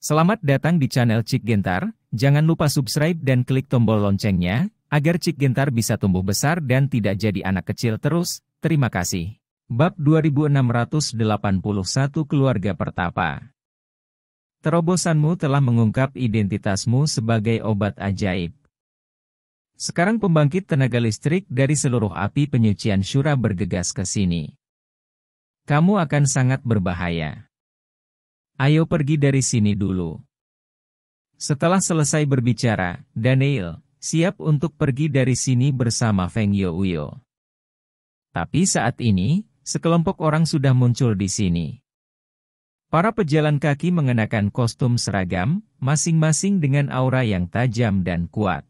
Selamat datang di channel Cik Gentar, jangan lupa subscribe dan klik tombol loncengnya, agar Cik Gentar bisa tumbuh besar dan tidak jadi anak kecil terus, terima kasih. Bab 2681 Keluarga Pertapa Terobosanmu telah mengungkap identitasmu sebagai obat ajaib. Sekarang pembangkit tenaga listrik dari seluruh api penyucian syura bergegas ke sini. Kamu akan sangat berbahaya. Ayo pergi dari sini dulu. Setelah selesai berbicara, Daniel siap untuk pergi dari sini bersama Feng Youyou. Tapi saat ini, sekelompok orang sudah muncul di sini. Para pejalan kaki mengenakan kostum seragam, masing-masing dengan aura yang tajam dan kuat.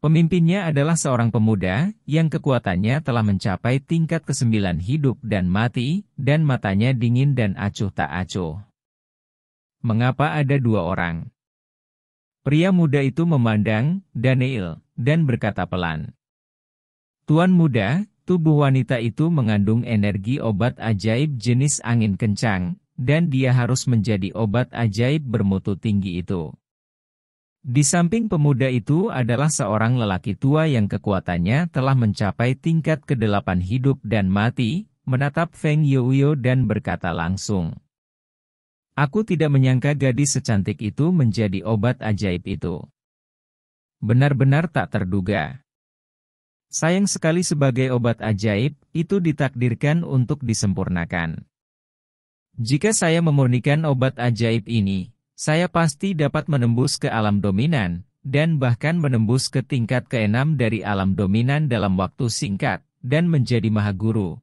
Pemimpinnya adalah seorang pemuda yang kekuatannya telah mencapai tingkat kesembilan hidup dan mati, dan matanya dingin dan acuh tak acuh. Mengapa ada dua orang? Pria muda itu memandang Daniel dan berkata pelan. Tuan muda, tubuh wanita itu mengandung energi obat ajaib jenis angin kencang, dan dia harus menjadi obat ajaib bermutu tinggi itu. Di samping pemuda itu adalah seorang lelaki tua yang kekuatannya telah mencapai tingkat kedelapan hidup dan mati, menatap Feng Youyou dan berkata langsung. Aku tidak menyangka gadis secantik itu menjadi obat ajaib itu. Benar-benar tak terduga. Sayang sekali sebagai obat ajaib, itu ditakdirkan untuk disempurnakan. Jika saya memurnikan obat ajaib ini, saya pasti dapat menembus ke alam dominan, dan bahkan menembus ke tingkat keenam dari alam dominan dalam waktu singkat, dan menjadi maha guru.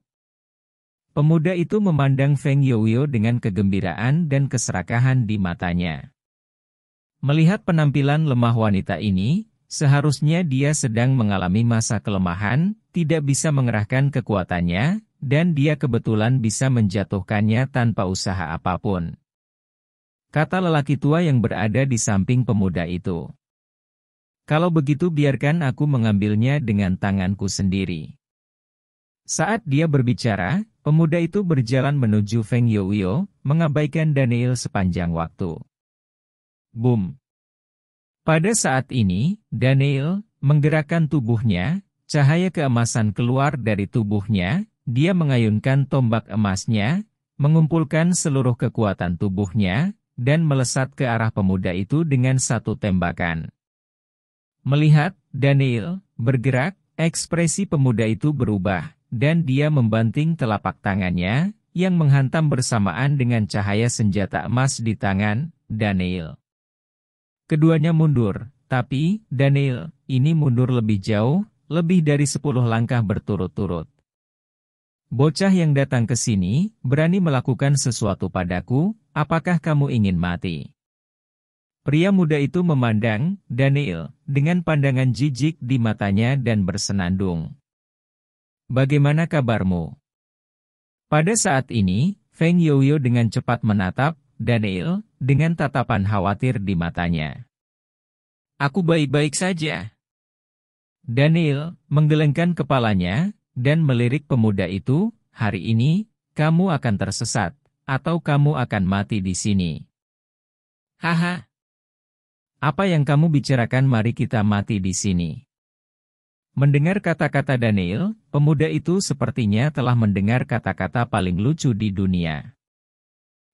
Pemuda itu memandang Feng Youyou dengan kegembiraan dan keserakahan di matanya. Melihat penampilan lemah wanita ini, seharusnya dia sedang mengalami masa kelemahan, tidak bisa mengerahkan kekuatannya, dan dia kebetulan bisa menjatuhkannya tanpa usaha apapun kata lelaki tua yang berada di samping pemuda itu. Kalau begitu biarkan aku mengambilnya dengan tanganku sendiri. Saat dia berbicara, pemuda itu berjalan menuju Feng Youyou mengabaikan Daniel sepanjang waktu. Boom. Pada saat ini, Daniel menggerakkan tubuhnya, cahaya keemasan keluar dari tubuhnya, dia mengayunkan tombak emasnya, mengumpulkan seluruh kekuatan tubuhnya, dan melesat ke arah pemuda itu dengan satu tembakan. Melihat Daniel bergerak, ekspresi pemuda itu berubah, dan dia membanting telapak tangannya, yang menghantam bersamaan dengan cahaya senjata emas di tangan Daniel. Keduanya mundur, tapi Daniel ini mundur lebih jauh, lebih dari sepuluh langkah berturut-turut. Bocah yang datang ke sini berani melakukan sesuatu padaku, Apakah kamu ingin mati? Pria muda itu memandang Daniel dengan pandangan jijik di matanya dan bersenandung. Bagaimana kabarmu? Pada saat ini, Feng Yoyo dengan cepat menatap Daniel dengan tatapan khawatir di matanya. Aku baik-baik saja. Daniel menggelengkan kepalanya dan melirik pemuda itu, hari ini, kamu akan tersesat, atau kamu akan mati di sini. Haha. Apa yang kamu bicarakan mari kita mati di sini. Mendengar kata-kata Daniel, pemuda itu sepertinya telah mendengar kata-kata paling lucu di dunia.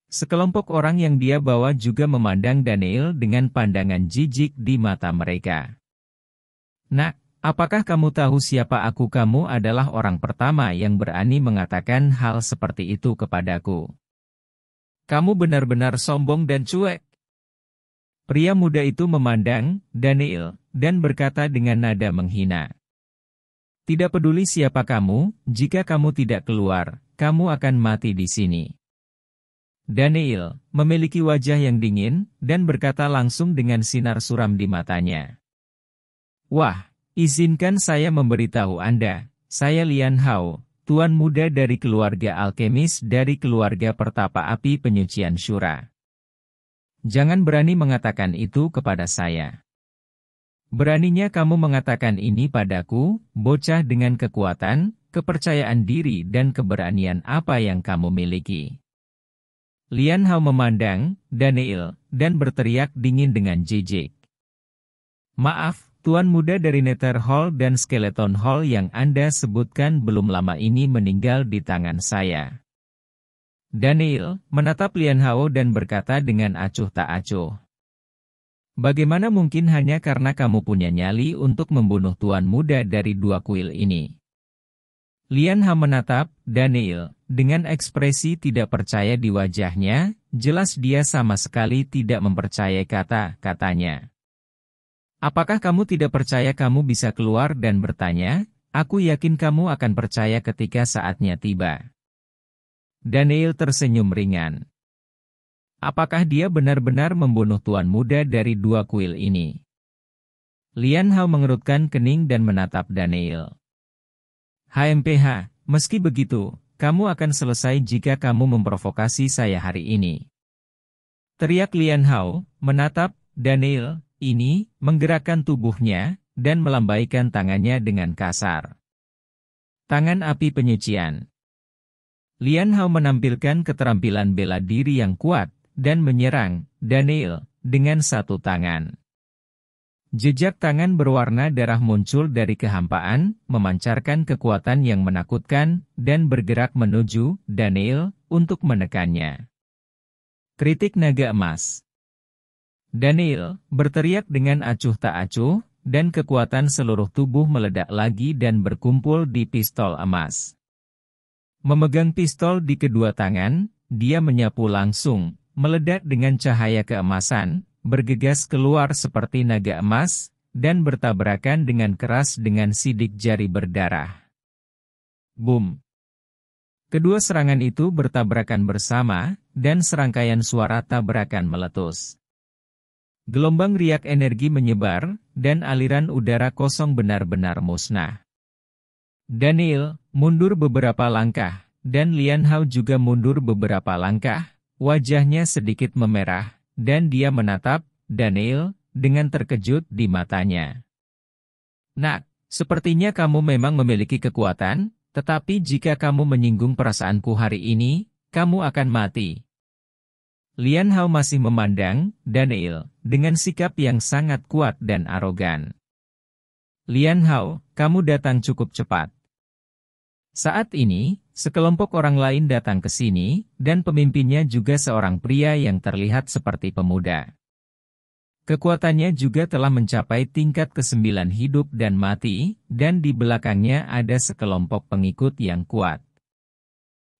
Sekelompok orang yang dia bawa juga memandang Daniel dengan pandangan jijik di mata mereka. Nak, apakah kamu tahu siapa aku? Kamu adalah orang pertama yang berani mengatakan hal seperti itu kepadaku. Kamu benar-benar sombong dan cuek. Pria muda itu memandang Daniel dan berkata dengan nada menghina. Tidak peduli siapa kamu, jika kamu tidak keluar, kamu akan mati di sini. Daniel memiliki wajah yang dingin dan berkata langsung dengan sinar suram di matanya. Wah, izinkan saya memberitahu Anda, saya Lian Hao, Tuan Muda dari Keluarga Alkemis dari Keluarga Pertapa Api Penyucian Syura. Jangan berani mengatakan itu kepada saya. Beraninya kamu mengatakan ini padaku, bocah dengan kekuatan, kepercayaan diri dan keberanian apa yang kamu miliki. Lian Hao memandang, Daniel, dan berteriak dingin dengan jijik. Maaf, Tuan muda dari Nether Hall dan Skeleton Hall yang Anda sebutkan belum lama ini meninggal di tangan saya. Daniel menatap Lian Hao dan berkata dengan acuh tak acuh. Bagaimana mungkin hanya karena kamu punya nyali untuk membunuh tuan muda dari dua kuil ini? Lian Hao menatap Daniel dengan ekspresi tidak percaya di wajahnya, jelas dia sama sekali tidak mempercayai kata-katanya. Apakah kamu tidak percaya kamu bisa keluar dan bertanya? Aku yakin kamu akan percaya ketika saatnya tiba. Daniel tersenyum ringan. Apakah dia benar-benar membunuh tuan muda dari dua kuil ini? Lian Hao mengerutkan kening dan menatap Daniel. HMPH, meski begitu, kamu akan selesai jika kamu memprovokasi saya hari ini. Teriak Lian Hao, menatap, Daniel, ini menggerakkan tubuhnya dan melambaikan tangannya dengan kasar. Tangan api penyucian Lian Hao menampilkan keterampilan bela diri yang kuat dan menyerang Daniel dengan satu tangan. Jejak tangan berwarna darah muncul dari kehampaan, memancarkan kekuatan yang menakutkan, dan bergerak menuju Daniel untuk menekannya. Kritik naga emas Daniel berteriak dengan acuh tak acuh, dan kekuatan seluruh tubuh meledak lagi dan berkumpul di pistol emas. Memegang pistol di kedua tangan, dia menyapu langsung, meledak dengan cahaya keemasan, bergegas keluar seperti naga emas, dan bertabrakan dengan keras dengan sidik jari berdarah. Boom! Kedua serangan itu bertabrakan bersama, dan serangkaian suara tabrakan meletus. Gelombang riak energi menyebar, dan aliran udara kosong benar-benar musnah. Daniel mundur beberapa langkah, dan Lian Hao juga mundur beberapa langkah, wajahnya sedikit memerah, dan dia menatap Daniel dengan terkejut di matanya. Nak, sepertinya kamu memang memiliki kekuatan, tetapi jika kamu menyinggung perasaanku hari ini, kamu akan mati. Lian Hao masih memandang Daniel dengan sikap yang sangat kuat dan arogan. Lian Hao, kamu datang cukup cepat. Saat ini, sekelompok orang lain datang ke sini, dan pemimpinnya juga seorang pria yang terlihat seperti pemuda. Kekuatannya juga telah mencapai tingkat kesembilan hidup dan mati, dan di belakangnya ada sekelompok pengikut yang kuat.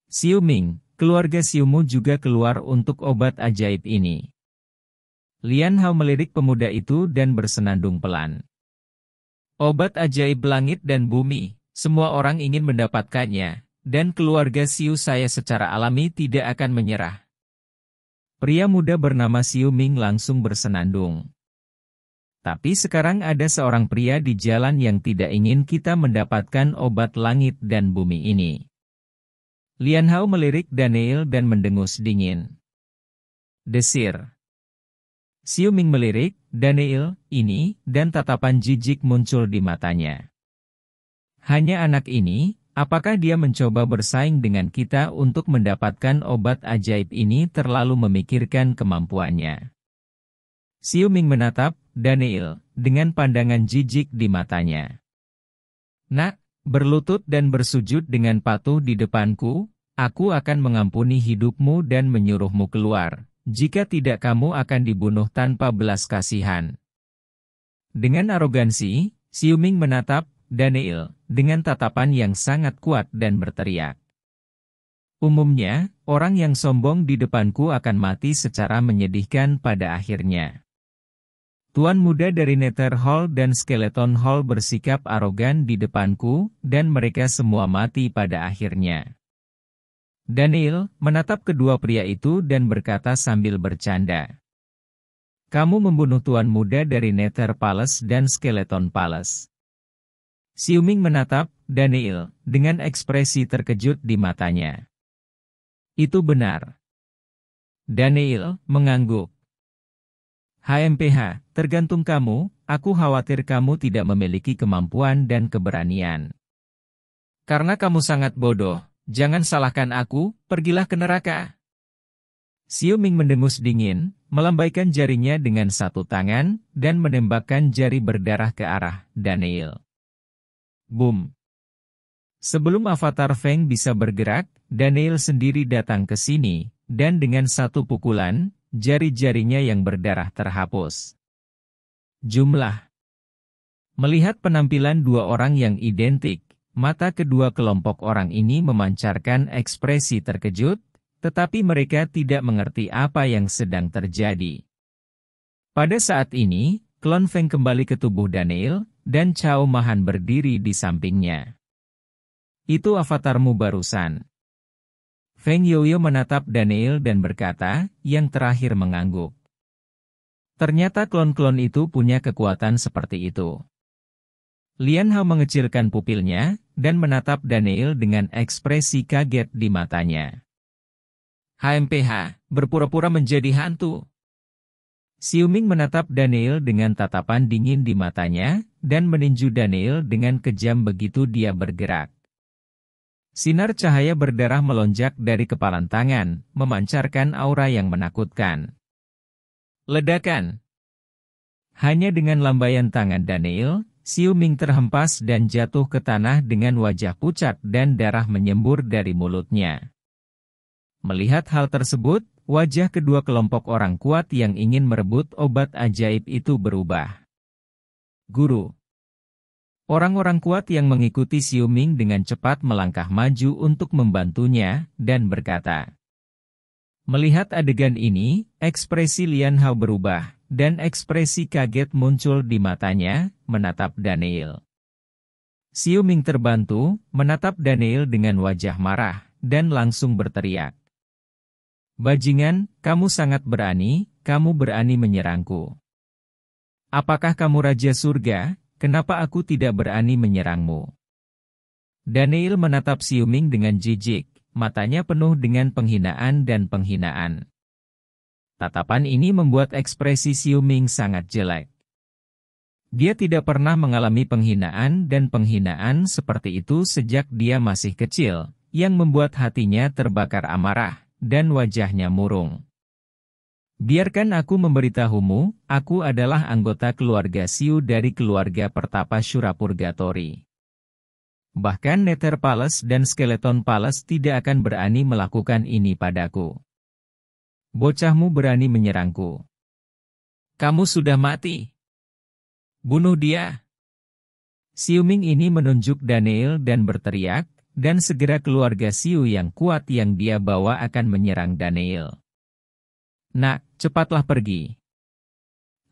Xiu Ming, Keluarga Siumu juga keluar untuk obat ajaib ini. Lian Hao melirik pemuda itu dan bersenandung pelan. Obat ajaib langit dan bumi, semua orang ingin mendapatkannya, dan keluarga Siu saya secara alami tidak akan menyerah. Pria muda bernama Siu Ming langsung bersenandung. Tapi sekarang ada seorang pria di jalan yang tidak ingin kita mendapatkan obat langit dan bumi ini. Lian Hao melirik Daniel dan mendengus dingin. Desir. Xiu Ming melirik, Daniel, ini, dan tatapan jijik muncul di matanya. Hanya anak ini, apakah dia mencoba bersaing dengan kita untuk mendapatkan obat ajaib ini terlalu memikirkan kemampuannya. Xiu Ming menatap, Daniel, dengan pandangan jijik di matanya. Nak, berlutut dan bersujud dengan patuh di depanku, aku akan mengampuni hidupmu dan menyuruhmu keluar, jika tidak kamu akan dibunuh tanpa belas kasihan. Dengan arogansi, Siuming menatap Daniel dengan tatapan yang sangat kuat dan berteriak. Umumnya, orang yang sombong di depanku akan mati secara menyedihkan pada akhirnya. Tuan muda dari Nether Hall dan Skeleton Hall bersikap arogan di depanku, dan mereka semua mati pada akhirnya. Daniel menatap kedua pria itu dan berkata sambil bercanda. Kamu membunuh tuan muda dari Nether Palace dan Skeleton Palace. Siuming menatap Daniel dengan ekspresi terkejut di matanya. Itu benar. Daniel mengangguk. HMPH, Tergantung kamu, aku khawatir kamu tidak memiliki kemampuan dan keberanian. Karena kamu sangat bodoh, jangan salahkan aku, pergilah ke neraka. Xiu Ming mendengus dingin, melambaikan jarinya dengan satu tangan, dan menembakkan jari berdarah ke arah Daniel. Boom! Sebelum avatar Feng bisa bergerak, Daniel sendiri datang ke sini, dan dengan satu pukulan, jari-jarinya yang berdarah terhapus. Jumlah Melihat penampilan dua orang yang identik, mata kedua kelompok orang ini memancarkan ekspresi terkejut, tetapi mereka tidak mengerti apa yang sedang terjadi. Pada saat ini, Klon Feng kembali ke tubuh Daniel, dan Chao Mahan berdiri di sampingnya. Itu avatarmu barusan. Feng Yoyo menatap Daniel dan berkata, yang terakhir mengangguk. Ternyata klon-klon itu punya kekuatan seperti itu. Lian Hao mengecilkan pupilnya dan menatap Daniel dengan ekspresi kaget di matanya. HMPH, berpura-pura menjadi hantu. Xiu Ming menatap Daniel dengan tatapan dingin di matanya dan meninju Daniel dengan kejam begitu dia bergerak. Sinar cahaya berdarah melonjak dari kepalan tangan, memancarkan aura yang menakutkan. Ledakan Hanya dengan lambaian tangan Daniel, Xiu Ming terhempas dan jatuh ke tanah dengan wajah pucat dan darah menyembur dari mulutnya. Melihat hal tersebut, wajah kedua kelompok orang kuat yang ingin merebut obat ajaib itu berubah. Guru Orang-orang kuat yang mengikuti Xiu dengan cepat melangkah maju untuk membantunya, dan berkata, Melihat adegan ini, ekspresi Lian Hao berubah, dan ekspresi kaget muncul di matanya, menatap Daniel. Xiu Ming terbantu, menatap Daniel dengan wajah marah, dan langsung berteriak. Bajingan, kamu sangat berani, kamu berani menyerangku. Apakah kamu Raja Surga, kenapa aku tidak berani menyerangmu? Daniel menatap Xiu Ming dengan jijik, matanya penuh dengan penghinaan dan penghinaan. Tatapan ini membuat ekspresi Xiu Ming sangat jelek. Dia tidak pernah mengalami penghinaan dan penghinaan seperti itu sejak dia masih kecil, yang membuat hatinya terbakar amarah, dan wajahnya murung. Biarkan aku memberitahumu, aku adalah anggota keluarga Siu dari keluarga pertapa Shurapurgatori. Bahkan Nether Palace dan Skeleton Palace tidak akan berani melakukan ini padaku. Bocahmu berani menyerangku. Kamu sudah mati. Bunuh dia. Siuming ini menunjuk Daniel dan berteriak, dan segera keluarga Siu yang kuat yang dia bawa akan menyerang Daniel. Nak, cepatlah pergi.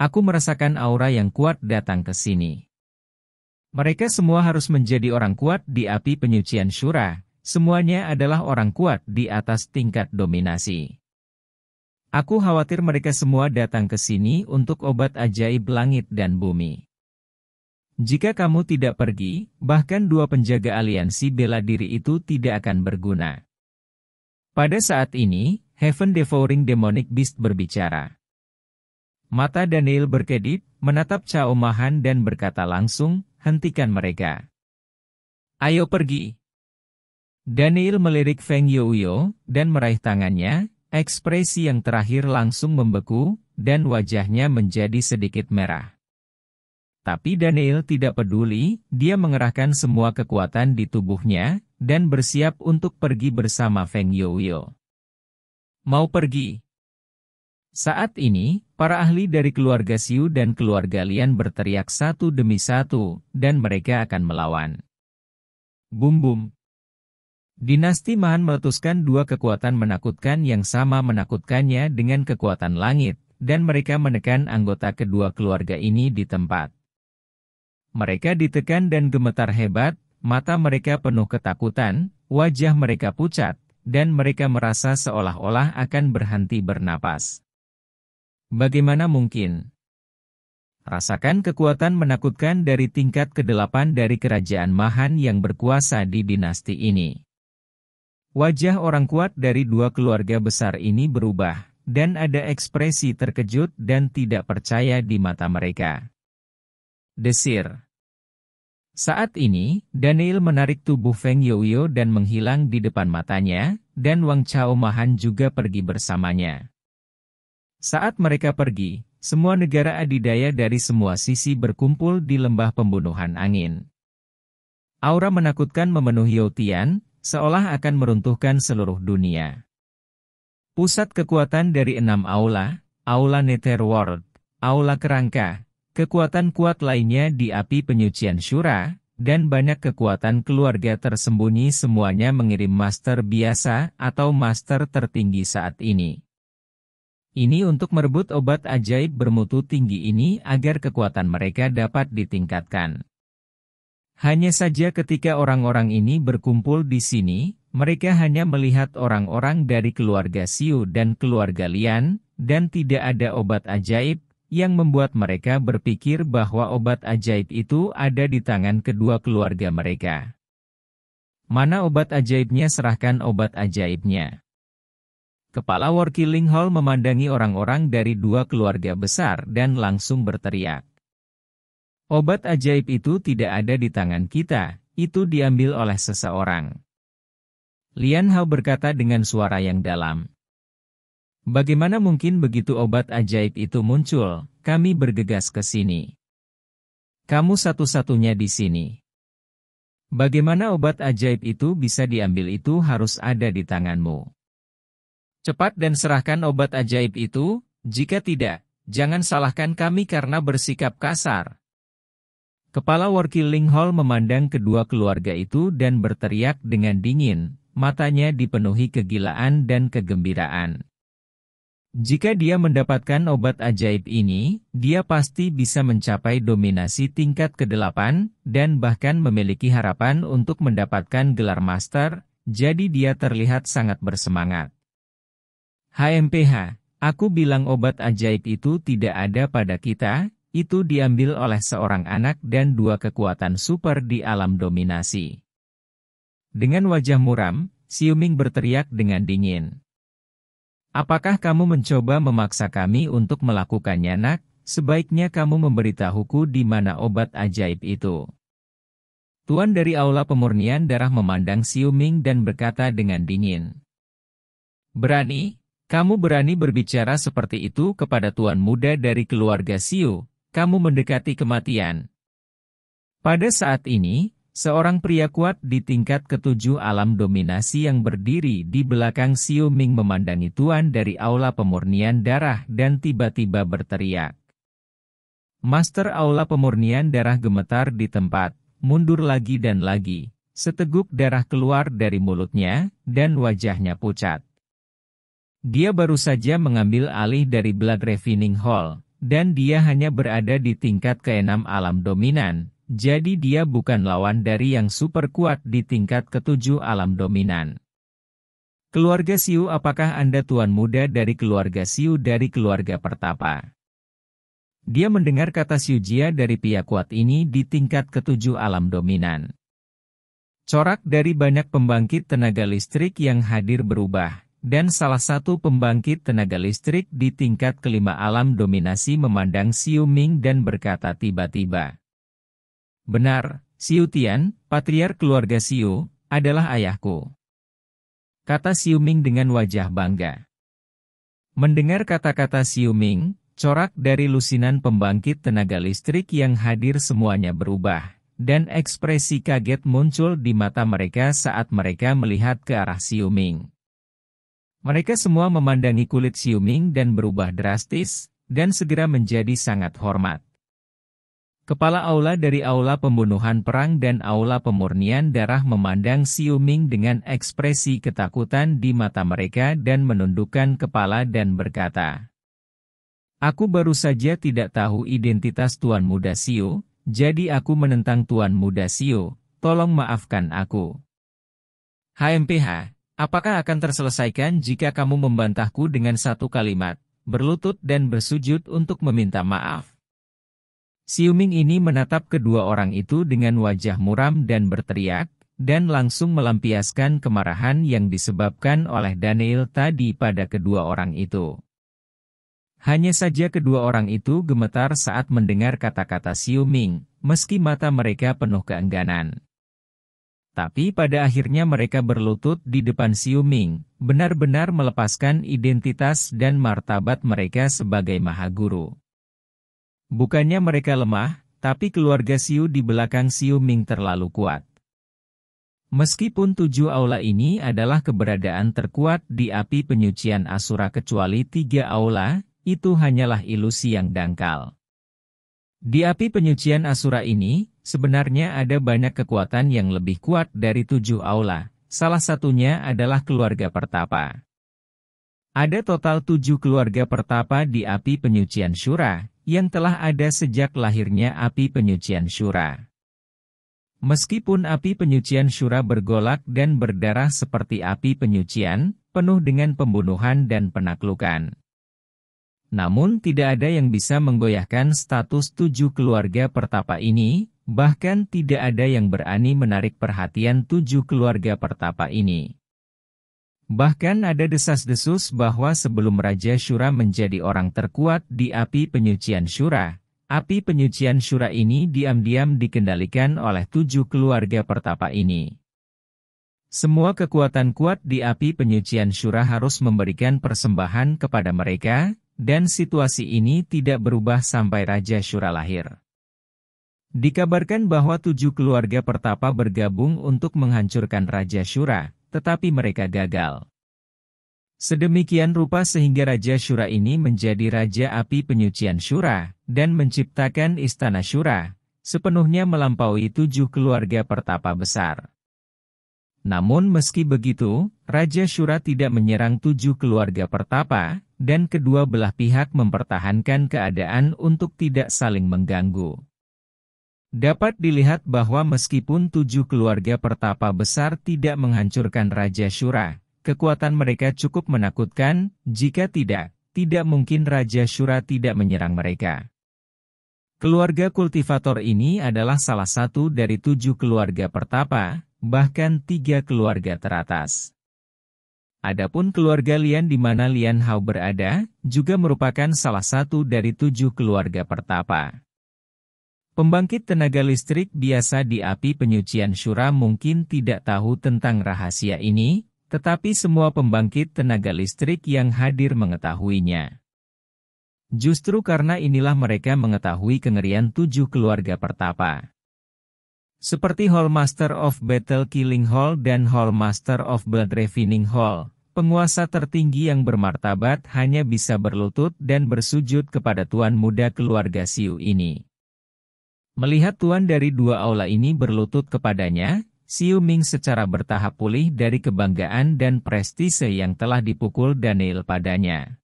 Aku merasakan aura yang kuat datang ke sini. Mereka semua harus menjadi orang kuat di api penyucian syura, semuanya adalah orang kuat di atas tingkat dominasi. Aku khawatir mereka semua datang ke sini untuk obat ajaib langit dan bumi. Jika kamu tidak pergi, bahkan dua penjaga aliansi bela diri itu tidak akan berguna. Pada saat ini, Heaven Devouring Demonic Beast berbicara. Mata Daniel berkedip, menatap Cao Mahan dan berkata langsung, hentikan mereka. Ayo pergi. Daniel melirik Feng Youyo dan meraih tangannya, ekspresi yang terakhir langsung membeku, dan wajahnya menjadi sedikit merah. Tapi Daniel tidak peduli, dia mengerahkan semua kekuatan di tubuhnya, dan bersiap untuk pergi bersama Feng Youyo. Mau pergi? Saat ini, para ahli dari keluarga Siu dan keluarga Lian berteriak satu demi satu, dan mereka akan melawan. Bum bum. Dinasti Mahan meletuskan dua kekuatan menakutkan yang sama menakutkannya dengan kekuatan langit, dan mereka menekan anggota kedua keluarga ini di tempat. Mereka ditekan dan gemetar hebat, mata mereka penuh ketakutan, wajah mereka pucat, dan mereka merasa seolah-olah akan berhenti bernapas. Bagaimana mungkin? Rasakan kekuatan menakutkan dari tingkat ke-8 dari kerajaan Mahan yang berkuasa di dinasti ini. Wajah orang kuat dari dua keluarga besar ini berubah, dan ada ekspresi terkejut dan tidak percaya di mata mereka. Desir Saat ini, Daniel menarik tubuh Feng Youyou dan menghilang di depan matanya, dan Wang Chao Mahan juga pergi bersamanya. Saat mereka pergi, semua negara adidaya dari semua sisi berkumpul di lembah pembunuhan angin. Aura menakutkan memenuhi Yotian, seolah akan meruntuhkan seluruh dunia. Pusat kekuatan dari enam aula, aula Netherworld, aula kerangka, kekuatan kuat lainnya di api penyucian syura, dan banyak kekuatan keluarga tersembunyi semuanya mengirim master biasa atau master tertinggi saat ini. Ini untuk merebut obat ajaib bermutu tinggi ini agar kekuatan mereka dapat ditingkatkan. Hanya saja ketika orang-orang ini berkumpul di sini, mereka hanya melihat orang-orang dari keluarga Siu dan keluarga Lian, dan tidak ada obat ajaib, yang membuat mereka berpikir bahwa obat ajaib itu ada di tangan kedua keluarga mereka. Mana obat ajaibnya serahkan obat ajaibnya. Kepala Working Hall memandangi orang-orang dari dua keluarga besar dan langsung berteriak. Obat ajaib itu tidak ada di tangan kita, itu diambil oleh seseorang. Lian Hao berkata dengan suara yang dalam. Bagaimana mungkin begitu obat ajaib itu muncul, kami bergegas ke sini. Kamu satu-satunya di sini. Bagaimana obat ajaib itu bisa diambil itu harus ada di tanganmu. Cepat dan serahkan obat ajaib itu, jika tidak, jangan salahkan kami karena bersikap kasar. Kepala Worki Ling Hall memandang kedua keluarga itu dan berteriak dengan dingin, matanya dipenuhi kegilaan dan kegembiraan. Jika dia mendapatkan obat ajaib ini, dia pasti bisa mencapai dominasi tingkat ke-8, dan bahkan memiliki harapan untuk mendapatkan gelar master, jadi dia terlihat sangat bersemangat. HMPH, aku bilang obat ajaib itu tidak ada pada kita, itu diambil oleh seorang anak dan dua kekuatan super di alam dominasi. Dengan wajah muram, Siuming berteriak dengan dingin. Apakah kamu mencoba memaksa kami untuk melakukannya nak? Sebaiknya kamu memberitahuku di mana obat ajaib itu. Tuan dari Aula Pemurnian Darah memandang Siuming dan berkata dengan dingin. Berani, kamu berani berbicara seperti itu kepada tuan muda dari keluarga Sio, kamu mendekati kematian. Pada saat ini, seorang pria kuat di tingkat ketujuh alam dominasi yang berdiri di belakang Sio Ming memandangi tuan dari aula pemurnian darah dan tiba-tiba berteriak. Master aula pemurnian darah gemetar di tempat, mundur lagi dan lagi. Seteguk darah keluar dari mulutnya, dan wajahnya pucat. Dia baru saja mengambil alih dari Blood Refining Hall, dan dia hanya berada di tingkat keenam alam dominan, jadi dia bukan lawan dari yang super kuat di tingkat ketujuh alam dominan. Keluarga Siu apakah Anda tuan muda dari keluarga Siu dari keluarga pertapa? Dia mendengar kata Siu Jia dari pihak kuat ini di tingkat ketujuh alam dominan. Corak dari banyak pembangkit tenaga listrik yang hadir berubah, dan salah satu pembangkit tenaga listrik di tingkat kelima alam dominasi memandang Xiu Ming dan berkata tiba-tiba. Benar, Xiu Tian, patriar keluarga Xiu, adalah ayahku. Kata Xiu Ming dengan wajah bangga. Mendengar kata-kata Xiu Ming, corak dari lusinan pembangkit tenaga listrik yang hadir semuanya berubah, dan ekspresi kaget muncul di mata mereka saat mereka melihat ke arah Xiu Ming. Mereka semua memandangi kulit Xiuming dan berubah drastis, dan segera menjadi sangat hormat. Kepala aula dari aula pembunuhan perang dan aula pemurnian darah memandang Xiuming dengan ekspresi ketakutan di mata mereka dan menundukkan kepala dan berkata, Aku baru saja tidak tahu identitas Tuan Muda Xiu, jadi aku menentang Tuan Muda Xiu, tolong maafkan aku. HMPH Apakah akan terselesaikan jika kamu membantahku dengan satu kalimat, berlutut dan bersujud untuk meminta maaf? Siuming ini menatap kedua orang itu dengan wajah muram dan berteriak, dan langsung melampiaskan kemarahan yang disebabkan oleh Daniel tadi pada kedua orang itu. Hanya saja kedua orang itu gemetar saat mendengar kata-kata Siuming, meski mata mereka penuh keengganan. Tapi pada akhirnya mereka berlutut di depan Xiu Ming, benar-benar melepaskan identitas dan martabat mereka sebagai mahaguru. Bukannya mereka lemah, tapi keluarga Xiu di belakang Xiu Ming terlalu kuat. Meskipun tujuh aula ini adalah keberadaan terkuat di api penyucian Asura kecuali tiga aula, itu hanyalah ilusi yang dangkal. Di api penyucian Asura ini, sebenarnya ada banyak kekuatan yang lebih kuat dari tujuh aula, salah satunya adalah keluarga pertapa. Ada total tujuh keluarga pertapa di api penyucian Shura, yang telah ada sejak lahirnya api penyucian Shura. Meskipun api penyucian Shura bergolak dan berdarah seperti api penyucian, penuh dengan pembunuhan dan penaklukan. Namun tidak ada yang bisa menggoyahkan status tujuh keluarga pertapa ini, bahkan tidak ada yang berani menarik perhatian tujuh keluarga pertapa ini. Bahkan ada desas-desus bahwa sebelum Raja Shura menjadi orang terkuat di api penyucian Shura, api penyucian Shura ini diam-diam dikendalikan oleh tujuh keluarga pertapa ini. Semua kekuatan kuat di api penyucian Shura harus memberikan persembahan kepada mereka, dan situasi ini tidak berubah sampai Raja Syura lahir. Dikabarkan bahwa tujuh keluarga pertapa bergabung untuk menghancurkan Raja Syura, tetapi mereka gagal. Sedemikian rupa sehingga Raja Syura ini menjadi Raja Api Penyucian Syura, dan menciptakan Istana Syura, sepenuhnya melampaui tujuh keluarga pertapa besar. Namun meski begitu, Raja Syura tidak menyerang tujuh keluarga pertapa, dan kedua belah pihak mempertahankan keadaan untuk tidak saling mengganggu. Dapat dilihat bahwa meskipun tujuh keluarga pertapa besar tidak menghancurkan Raja Shura, kekuatan mereka cukup menakutkan, jika tidak, tidak mungkin Raja Shura tidak menyerang mereka. Keluarga kultivator ini adalah salah satu dari tujuh keluarga pertapa, bahkan tiga keluarga teratas. Adapun keluarga Lian di mana Lian Hao berada, juga merupakan salah satu dari tujuh keluarga pertapa. Pembangkit tenaga listrik biasa di api penyucian Shura mungkin tidak tahu tentang rahasia ini, tetapi semua pembangkit tenaga listrik yang hadir mengetahuinya. Justru karena inilah mereka mengetahui kengerian tujuh keluarga pertapa. Seperti Hall Master of Battle Killing Hall dan Hall Master of Blood Refining Hall, penguasa tertinggi yang bermartabat hanya bisa berlutut dan bersujud kepada Tuan Muda keluarga Siu ini. Melihat Tuan dari dua aula ini berlutut kepadanya, Siu Ming secara bertahap pulih dari kebanggaan dan prestise yang telah dipukul Daniel padanya.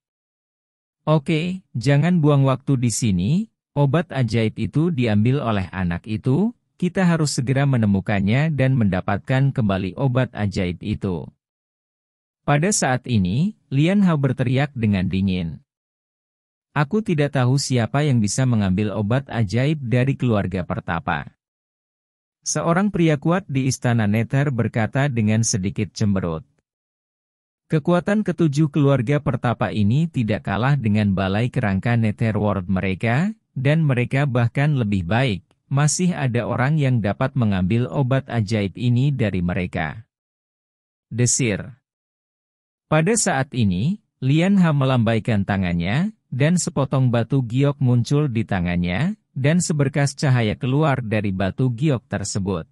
Oke, jangan buang waktu di sini, obat ajaib itu diambil oleh anak itu, kita harus segera menemukannya dan mendapatkan kembali obat ajaib itu. Pada saat ini, Lian Hao berteriak dengan dingin. Aku tidak tahu siapa yang bisa mengambil obat ajaib dari keluarga pertapa. Seorang pria kuat di istana Nether berkata dengan sedikit cemberut. Kekuatan ketujuh keluarga pertapa ini tidak kalah dengan balai kerangka Nether World mereka, dan mereka bahkan lebih baik masih ada orang yang dapat mengambil obat ajaib ini dari mereka. Desir Pada saat ini, Lian Ha melambaikan tangannya, dan sepotong batu giok muncul di tangannya, dan seberkas cahaya keluar dari batu giok tersebut.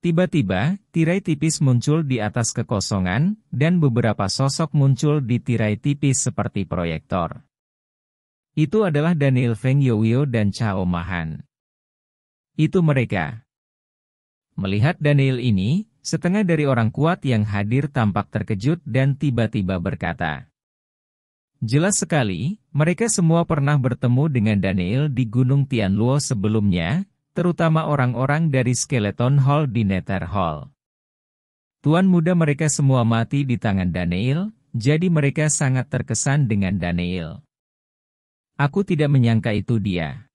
Tiba-tiba, tirai tipis muncul di atas kekosongan, dan beberapa sosok muncul di tirai tipis seperti proyektor. Itu adalah Daniel Feng Youyou dan Chao Mahan. Itu mereka. Melihat Daniel ini, setengah dari orang kuat yang hadir tampak terkejut dan tiba-tiba berkata, Jelas sekali, mereka semua pernah bertemu dengan Daniel di Gunung Tianluo sebelumnya, terutama orang-orang dari Skeleton Hall di Nether Hall. Tuan muda mereka semua mati di tangan Daniel, jadi mereka sangat terkesan dengan Daniel. Aku tidak menyangka itu dia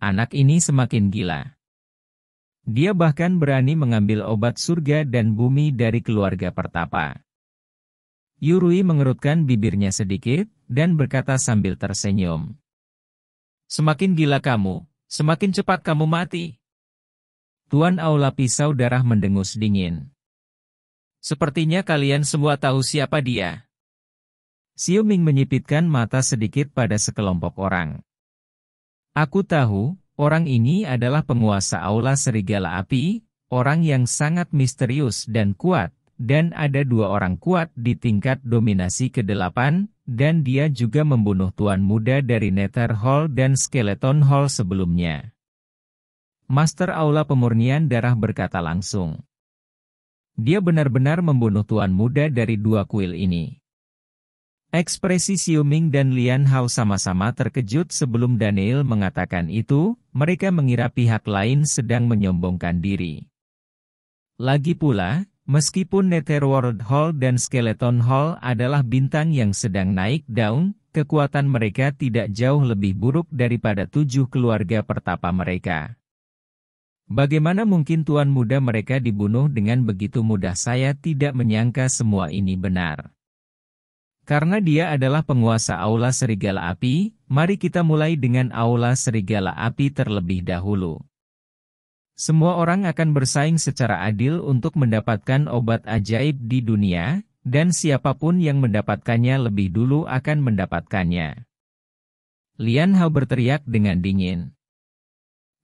anak ini semakin gila. Dia bahkan berani mengambil obat surga dan bumi dari keluarga pertapa. Yurui mengerutkan bibirnya sedikit dan berkata sambil tersenyum. Semakin gila kamu, semakin cepat kamu mati. Tuan Aula Pisau Darah mendengus dingin. Sepertinya kalian semua tahu siapa dia. Xiuming menyipitkan mata sedikit pada sekelompok orang. Aku tahu, orang ini adalah penguasa aula serigala api, orang yang sangat misterius dan kuat, dan ada dua orang kuat di tingkat dominasi ke-8, dan dia juga membunuh tuan muda dari Nether Hall dan Skeleton Hall sebelumnya. Master Aula Pemurnian Darah berkata langsung. Dia benar-benar membunuh tuan muda dari dua kuil ini. Ekspresi Ming dan Lian Hao sama-sama terkejut sebelum Daniel mengatakan itu, mereka mengira pihak lain sedang menyombongkan diri. Lagi pula, meskipun Netherworld Hall dan Skeleton Hall adalah bintang yang sedang naik daun, kekuatan mereka tidak jauh lebih buruk daripada tujuh keluarga pertapa mereka. Bagaimana mungkin tuan muda mereka dibunuh dengan begitu mudah saya tidak menyangka semua ini benar. Karena dia adalah penguasa Aula Serigala Api, mari kita mulai dengan Aula Serigala Api terlebih dahulu. Semua orang akan bersaing secara adil untuk mendapatkan obat ajaib di dunia, dan siapapun yang mendapatkannya lebih dulu akan mendapatkannya. Lian Hao berteriak dengan dingin.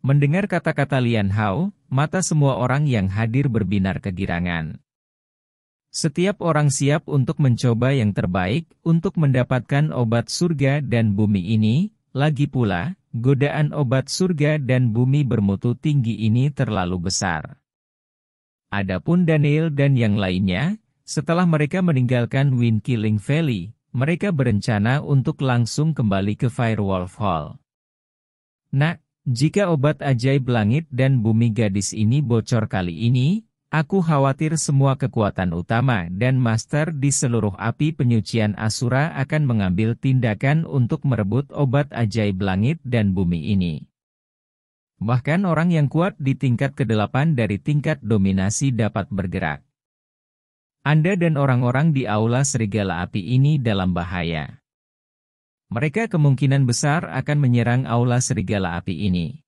Mendengar kata-kata Lian Hao, mata semua orang yang hadir berbinar kegirangan. Setiap orang siap untuk mencoba yang terbaik untuk mendapatkan obat surga dan bumi ini, lagi pula, godaan obat surga dan bumi bermutu tinggi ini terlalu besar. Adapun Daniel dan yang lainnya, setelah mereka meninggalkan Wind Killing Valley, mereka berencana untuk langsung kembali ke Firewolf Hall. Nah, jika obat ajaib langit dan bumi gadis ini bocor kali ini, Aku khawatir semua kekuatan utama dan master di seluruh api penyucian Asura akan mengambil tindakan untuk merebut obat ajaib langit dan bumi ini. Bahkan orang yang kuat di tingkat ke-8 dari tingkat dominasi dapat bergerak. Anda dan orang-orang di aula serigala api ini dalam bahaya. Mereka kemungkinan besar akan menyerang aula serigala api ini.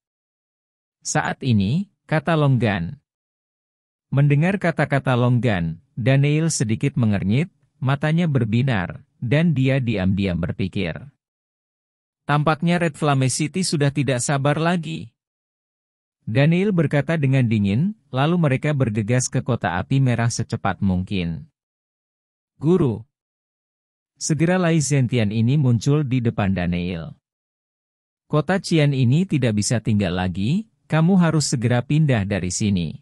Saat ini, kata Longgan, Mendengar kata-kata Longgan, Daniel sedikit mengernyit, matanya berbinar, dan dia diam-diam berpikir. Tampaknya Red Flame City sudah tidak sabar lagi. Daniel berkata dengan dingin, lalu mereka bergegas ke kota api merah secepat mungkin. Guru, Segera Lai Zentian ini muncul di depan Daniel. Kota Cian ini tidak bisa tinggal lagi, kamu harus segera pindah dari sini.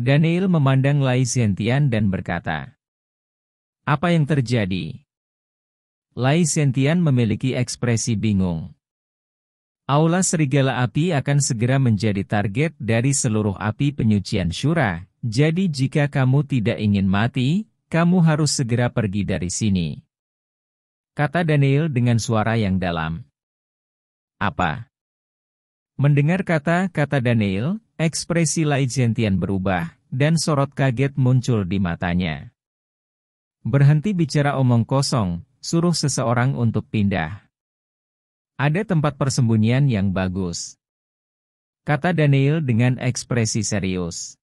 Daniel memandang Lai Xiantian dan berkata, Apa yang terjadi? Lai Xiantian memiliki ekspresi bingung. Aula Serigala Api akan segera menjadi target dari seluruh api penyucian Shura, jadi jika kamu tidak ingin mati, kamu harus segera pergi dari sini. Kata Daniel dengan suara yang dalam. Apa? Mendengar kata-kata Daniel, ekspresi Laizentian berubah, dan sorot kaget muncul di matanya. Berhenti bicara omong kosong, suruh seseorang untuk pindah. Ada tempat persembunyian yang bagus. Kata Daniel dengan ekspresi serius.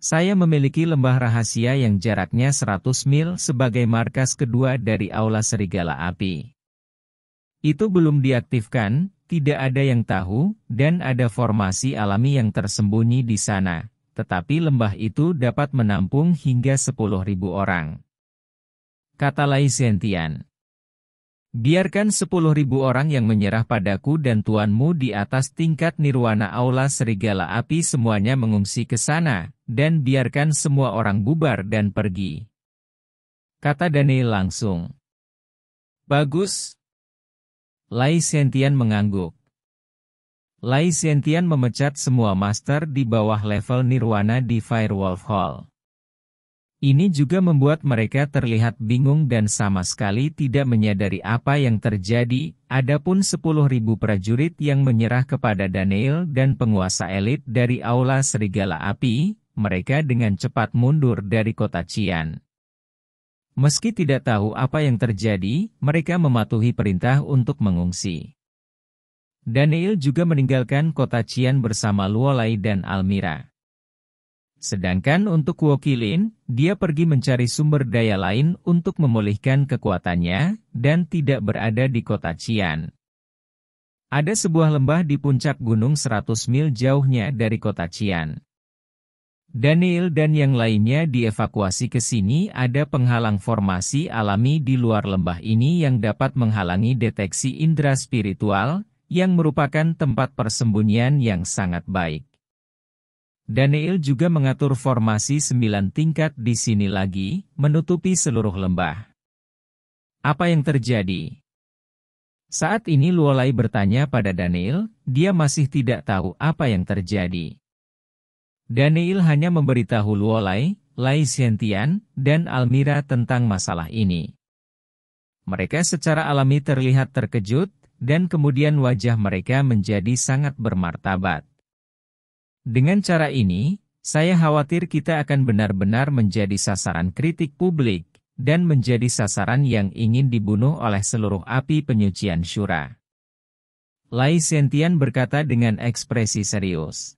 Saya memiliki lembah rahasia yang jaraknya 100 mil sebagai markas kedua dari Aula Serigala Api. Itu belum diaktifkan, tidak ada yang tahu, dan ada formasi alami yang tersembunyi di sana, tetapi lembah itu dapat menampung hingga 10.000 orang. Kata Lai Sentian. Biarkan 10.000 orang yang menyerah padaku dan tuanmu di atas tingkat nirwana aula serigala api semuanya mengungsi ke sana, dan biarkan semua orang bubar dan pergi. Kata Daniel langsung. Bagus, Lai Sentian mengangguk. Lai Sentian memecat semua master di bawah level Nirwana di Firewolf Hall. Ini juga membuat mereka terlihat bingung dan sama sekali tidak menyadari apa yang terjadi, adapun 10.000 prajurit yang menyerah kepada Daniel dan penguasa elit dari Aula Serigala Api, mereka dengan cepat mundur dari kota Cian. Meski tidak tahu apa yang terjadi, mereka mematuhi perintah untuk mengungsi. Daniel juga meninggalkan kota Cian bersama Luolai dan Almira. Sedangkan untuk Wokilin, dia pergi mencari sumber daya lain untuk memulihkan kekuatannya, dan tidak berada di kota Cian. Ada sebuah lembah di puncak gunung 100 mil jauhnya dari kota Cian. Daniel dan yang lainnya dievakuasi ke sini ada penghalang formasi alami di luar lembah ini yang dapat menghalangi deteksi indera spiritual, yang merupakan tempat persembunyian yang sangat baik. Daniel juga mengatur formasi sembilan tingkat di sini lagi, menutupi seluruh lembah. Apa yang terjadi? Saat ini Luolai bertanya pada Daniel, dia masih tidak tahu apa yang terjadi. Daniel hanya memberitahu Luolai, Lai Xiantian, dan Almira tentang masalah ini. Mereka secara alami terlihat terkejut, dan kemudian wajah mereka menjadi sangat bermartabat. Dengan cara ini, saya khawatir kita akan benar-benar menjadi sasaran kritik publik, dan menjadi sasaran yang ingin dibunuh oleh seluruh api penyucian syura. Lai Sentian berkata dengan ekspresi serius.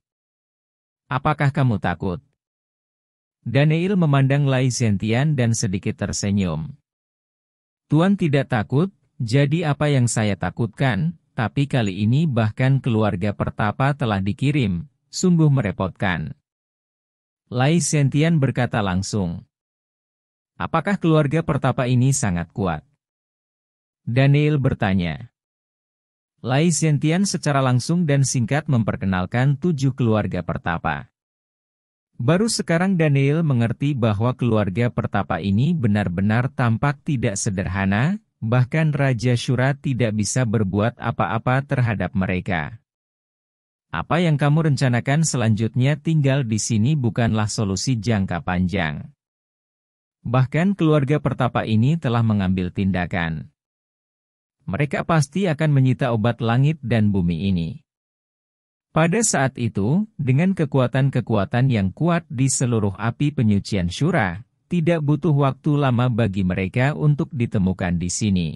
Apakah kamu takut? Daniel memandang Lai Zentian dan sedikit tersenyum. Tuan tidak takut, jadi apa yang saya takutkan, tapi kali ini bahkan keluarga pertapa telah dikirim, sungguh merepotkan. Lai Zentian berkata langsung. Apakah keluarga pertapa ini sangat kuat? Daniel bertanya. Lai Zentian secara langsung dan singkat memperkenalkan tujuh keluarga pertapa. Baru sekarang Daniel mengerti bahwa keluarga pertapa ini benar-benar tampak tidak sederhana, bahkan Raja Shura tidak bisa berbuat apa-apa terhadap mereka. Apa yang kamu rencanakan selanjutnya tinggal di sini bukanlah solusi jangka panjang. Bahkan keluarga pertapa ini telah mengambil tindakan mereka pasti akan menyita obat langit dan bumi ini. Pada saat itu, dengan kekuatan-kekuatan yang kuat di seluruh api penyucian syura, tidak butuh waktu lama bagi mereka untuk ditemukan di sini.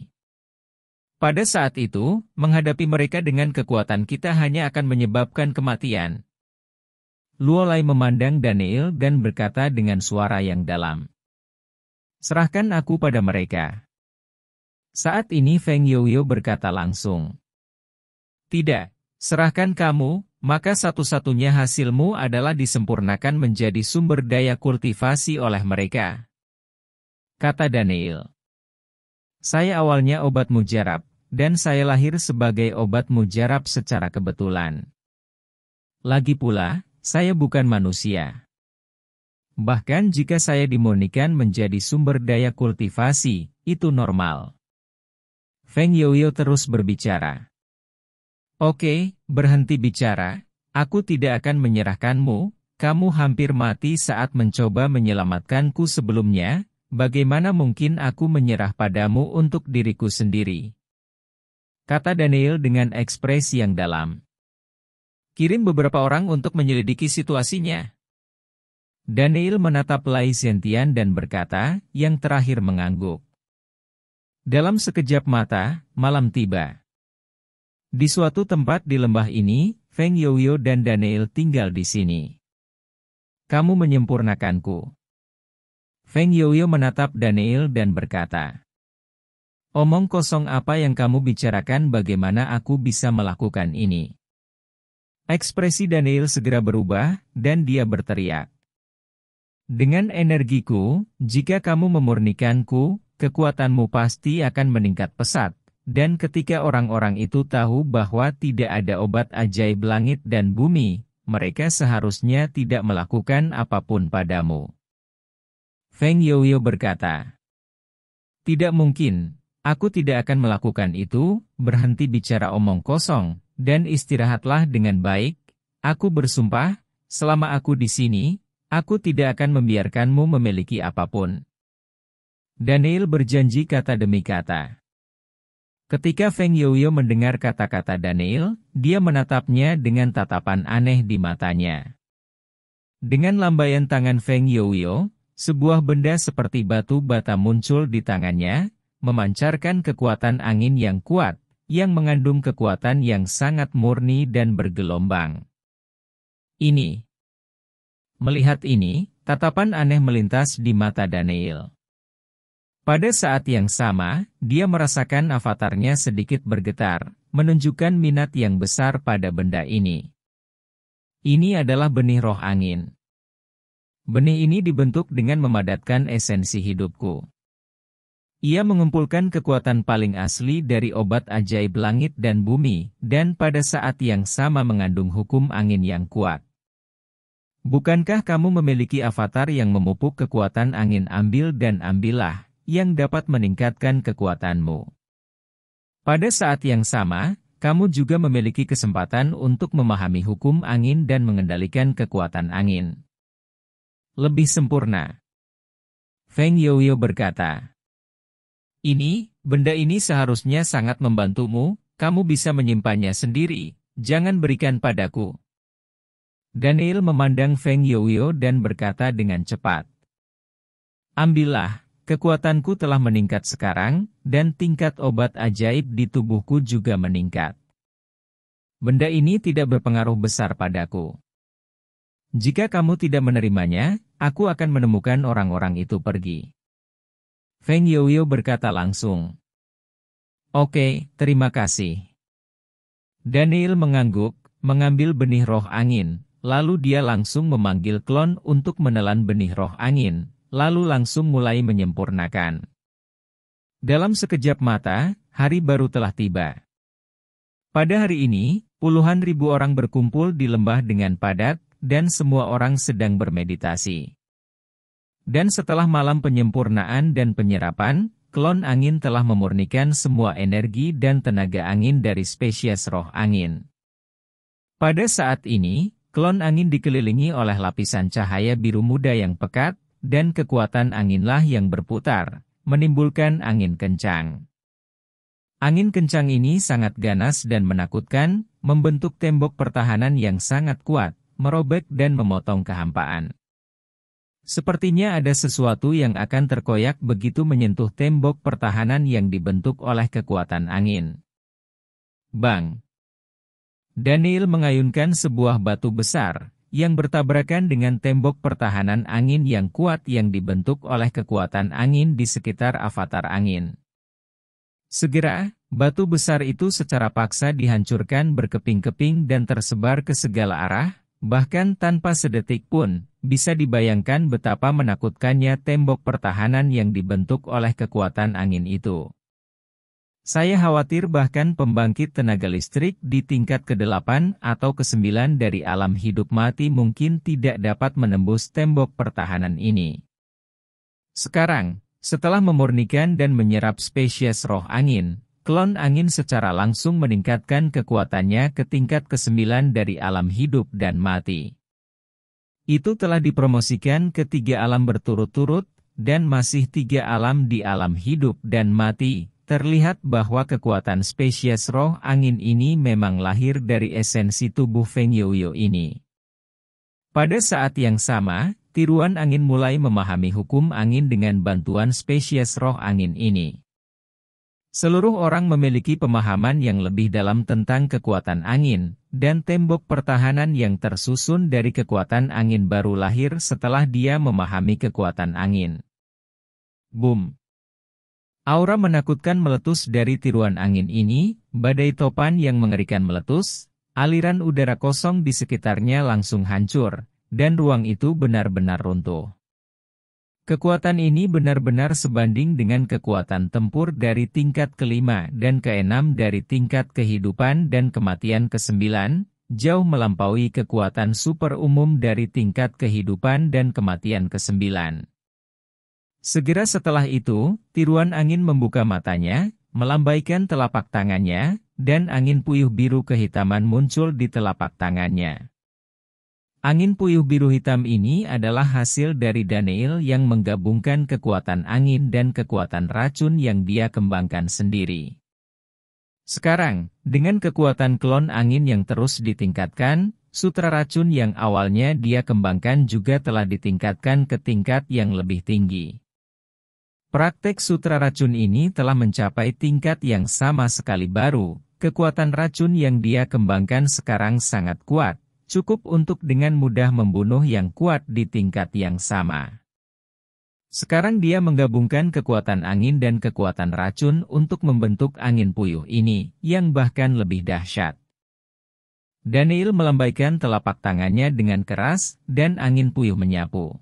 Pada saat itu, menghadapi mereka dengan kekuatan kita hanya akan menyebabkan kematian. Luolai memandang Daniel dan berkata dengan suara yang dalam, Serahkan aku pada mereka. Saat ini Feng Yoyo berkata langsung. Tidak, serahkan kamu, maka satu-satunya hasilmu adalah disempurnakan menjadi sumber daya kultivasi oleh mereka. Kata Daniel. Saya awalnya obat mujarab, dan saya lahir sebagai obat mujarab secara kebetulan. Lagi pula, saya bukan manusia. Bahkan jika saya dimurnikan menjadi sumber daya kultivasi, itu normal. Feng Yoyo terus berbicara. Oke, berhenti bicara, aku tidak akan menyerahkanmu, kamu hampir mati saat mencoba menyelamatkanku sebelumnya, bagaimana mungkin aku menyerah padamu untuk diriku sendiri? Kata Daniel dengan ekspresi yang dalam. Kirim beberapa orang untuk menyelidiki situasinya. Daniel menatap Lai Zentian dan berkata, yang terakhir mengangguk. Dalam sekejap mata, malam tiba. Di suatu tempat di lembah ini, Feng Youyo dan Daniel tinggal di sini. Kamu menyempurnakanku. Feng Youyo menatap Daniel dan berkata, Omong kosong apa yang kamu bicarakan bagaimana aku bisa melakukan ini. Ekspresi Daniel segera berubah, dan dia berteriak. Dengan energiku, jika kamu memurnikanku, kekuatanmu pasti akan meningkat pesat. Dan ketika orang-orang itu tahu bahwa tidak ada obat ajaib langit dan bumi, mereka seharusnya tidak melakukan apapun padamu. Feng Youyou berkata, Tidak mungkin, aku tidak akan melakukan itu, berhenti bicara omong kosong, dan istirahatlah dengan baik, aku bersumpah, selama aku di sini, aku tidak akan membiarkanmu memiliki apapun. Daniel berjanji kata demi kata. Ketika Feng Youyou mendengar kata-kata Daniel, dia menatapnya dengan tatapan aneh di matanya. Dengan lambaian tangan Feng Youyou, sebuah benda seperti batu bata muncul di tangannya, memancarkan kekuatan angin yang kuat, yang mengandung kekuatan yang sangat murni dan bergelombang. Ini. Melihat ini, tatapan aneh melintas di mata Daniel. Pada saat yang sama, dia merasakan avatarnya sedikit bergetar, menunjukkan minat yang besar pada benda ini. Ini adalah benih roh angin. Benih ini dibentuk dengan memadatkan esensi hidupku. Ia mengumpulkan kekuatan paling asli dari obat ajaib langit dan bumi, dan pada saat yang sama mengandung hukum angin yang kuat. Bukankah kamu memiliki avatar yang memupuk kekuatan angin ambil dan ambillah, yang dapat meningkatkan kekuatanmu. Pada saat yang sama, kamu juga memiliki kesempatan untuk memahami hukum angin dan mengendalikan kekuatan angin. Lebih sempurna. Feng Youyou berkata, Ini, benda ini seharusnya sangat membantumu, kamu bisa menyimpannya sendiri, jangan berikan padaku. Daniel memandang Feng Youyou dan berkata dengan cepat, Ambillah, Kekuatanku telah meningkat sekarang, dan tingkat obat ajaib di tubuhku juga meningkat. Benda ini tidak berpengaruh besar padaku. Jika kamu tidak menerimanya, aku akan menemukan orang-orang itu pergi. Feng Youyou berkata langsung. Oke, terima kasih. Daniel mengangguk, mengambil benih roh angin, lalu dia langsung memanggil klon untuk menelan benih roh angin, lalu langsung mulai menyempurnakan. Dalam sekejap mata, hari baru telah tiba. Pada hari ini, puluhan ribu orang berkumpul di lembah dengan padat, dan semua orang sedang bermeditasi. Dan setelah malam penyempurnaan dan penyerapan, klon angin telah memurnikan semua energi dan tenaga angin dari spesies roh angin. Pada saat ini, klon angin dikelilingi oleh lapisan cahaya biru muda yang pekat, dan kekuatan anginlah yang berputar, menimbulkan angin kencang. Angin kencang ini sangat ganas dan menakutkan, membentuk tembok pertahanan yang sangat kuat, merobek dan memotong kehampaan. Sepertinya ada sesuatu yang akan terkoyak begitu menyentuh tembok pertahanan yang dibentuk oleh kekuatan angin. Bang! Daniel mengayunkan sebuah batu besar, yang bertabrakan dengan tembok pertahanan angin yang kuat yang dibentuk oleh kekuatan angin di sekitar avatar angin. Segera, batu besar itu secara paksa dihancurkan berkeping-keping dan tersebar ke segala arah, bahkan tanpa sedetik pun, bisa dibayangkan betapa menakutkannya tembok pertahanan yang dibentuk oleh kekuatan angin itu. Saya khawatir bahkan pembangkit tenaga listrik di tingkat ke-8 atau ke-9 dari alam hidup mati mungkin tidak dapat menembus tembok pertahanan ini. Sekarang, setelah memurnikan dan menyerap spesies roh angin, klon angin secara langsung meningkatkan kekuatannya ke tingkat ke-9 dari alam hidup dan mati. Itu telah dipromosikan ke tiga alam berturut-turut, dan masih tiga alam di alam hidup dan mati, Terlihat bahwa kekuatan spesies roh angin ini memang lahir dari esensi tubuh Feng Youyo ini. Pada saat yang sama, tiruan angin mulai memahami hukum angin dengan bantuan spesies roh angin ini. Seluruh orang memiliki pemahaman yang lebih dalam tentang kekuatan angin, dan tembok pertahanan yang tersusun dari kekuatan angin baru lahir setelah dia memahami kekuatan angin. Boom! Aura menakutkan meletus dari tiruan angin ini, badai topan yang mengerikan meletus, aliran udara kosong di sekitarnya langsung hancur, dan ruang itu benar-benar runtuh. Kekuatan ini benar-benar sebanding dengan kekuatan tempur dari tingkat kelima dan keenam dari tingkat kehidupan dan kematian kesembilan, jauh melampaui kekuatan super umum dari tingkat kehidupan dan kematian kesembilan. Segera setelah itu, tiruan angin membuka matanya, melambaikan telapak tangannya, dan angin puyuh biru kehitaman muncul di telapak tangannya. Angin puyuh biru hitam ini adalah hasil dari Daniel yang menggabungkan kekuatan angin dan kekuatan racun yang dia kembangkan sendiri. Sekarang, dengan kekuatan klon angin yang terus ditingkatkan, sutra racun yang awalnya dia kembangkan juga telah ditingkatkan ke tingkat yang lebih tinggi. Praktek sutra racun ini telah mencapai tingkat yang sama sekali baru, kekuatan racun yang dia kembangkan sekarang sangat kuat, cukup untuk dengan mudah membunuh yang kuat di tingkat yang sama. Sekarang dia menggabungkan kekuatan angin dan kekuatan racun untuk membentuk angin puyuh ini, yang bahkan lebih dahsyat. Daniel melambaikan telapak tangannya dengan keras, dan angin puyuh menyapu.